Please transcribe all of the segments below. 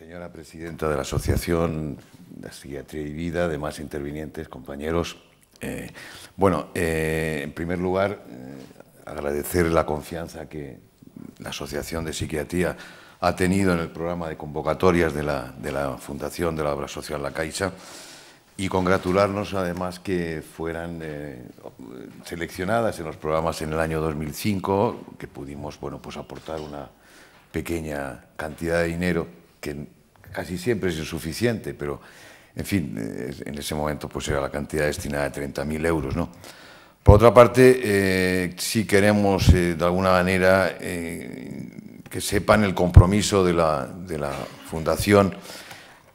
Señora presidenta de la Asociación de Psiquiatría y Vida, demás intervinientes, compañeros. Eh, bueno, eh, en primer lugar, eh, agradecer la confianza que la Asociación de Psiquiatría ha tenido en el programa de convocatorias de la, Fundación de la Obra Social La Caixa y congratularnos además que fueran seleccionadas en los programas en el año 2005, que pudimos bueno, pues aportar una pequeña cantidad de dinero que casi siempre es insuficiente, pero en fin, eh, en ese momento pues era la cantidad destinada de 30.000 euros. ¿no? Por otra parte, eh, sí queremos eh, de alguna manera eh, que sepan el compromiso de la, Fundación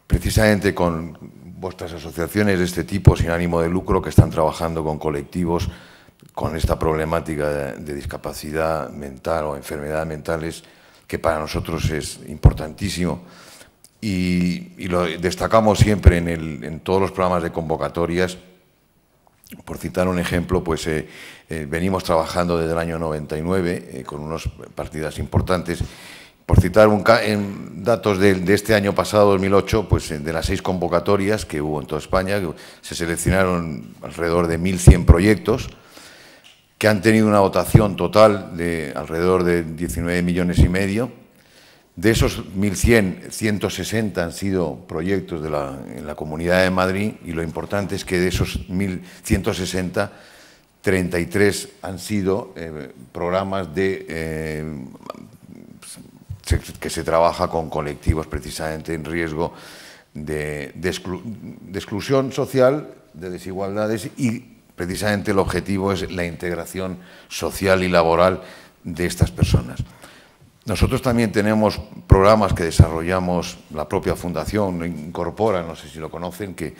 precisamente con vuestras asociaciones de este tipo sin ánimo de lucro que están trabajando con colectivos con esta problemática de discapacidad mental o enfermedades mentales que para nosotros es importantísimo. Y, lo destacamos siempre en, todos los programas de convocatorias. Por citar un ejemplo, pues eh, eh, venimos trabajando desde el año 99 eh, con unas partidas importantes. Por citar datos de, este año pasado, 2008, pues de las seis convocatorias que hubo en toda España, se seleccionaron alrededor de 1.100 proyectos han tenido una votación total de alrededor de 19 millones y medio. De esos 1.100, 160 han sido proyectos de la, en la Comunidad de Madrid y lo importante es que de esos 1.160, 33 han sido eh, programas de, eh, que se trabaja con colectivos precisamente en riesgo de, de exclusión social, de desigualdades y precisamente el objetivo es la integración social y laboral de estas personas. Nosotros también tenemos programas que desarrollamos, la propia fundación incorpora, no sé si lo conocen, que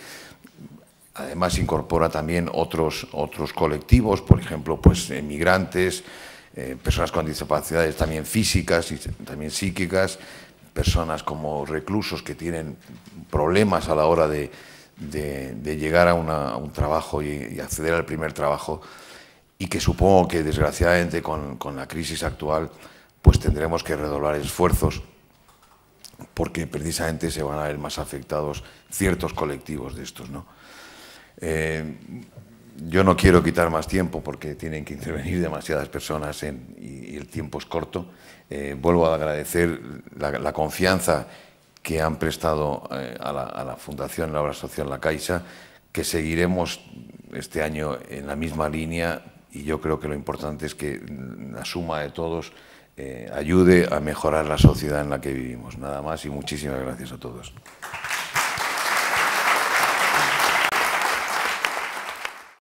además incorpora también otros, otros colectivos, por ejemplo, pues emigrantes, eh, personas con discapacidades también físicas y también psíquicas, personas como reclusos que tienen problemas a la hora de, de, llegar a, un trabajo y, acceder al primer trabajo y que supongo que desgraciadamente con, la crisis actual pues tendremos que redoblar esfuerzos porque precisamente se van a ver más afectados ciertos colectivos de estos. ¿no? Eh, yo no quiero quitar más tiempo porque tienen que intervenir demasiadas personas y, el tiempo es corto. Eh, vuelvo a agradecer la, confianza que han prestado eh, a, la, Fundación, la social La Caixa, que seguiremos este año en la misma línea y yo creo que lo importante es que la suma de todos eh, ayude a mejorar la sociedad en la que vivimos. Nada más y muchísimas gracias a todos.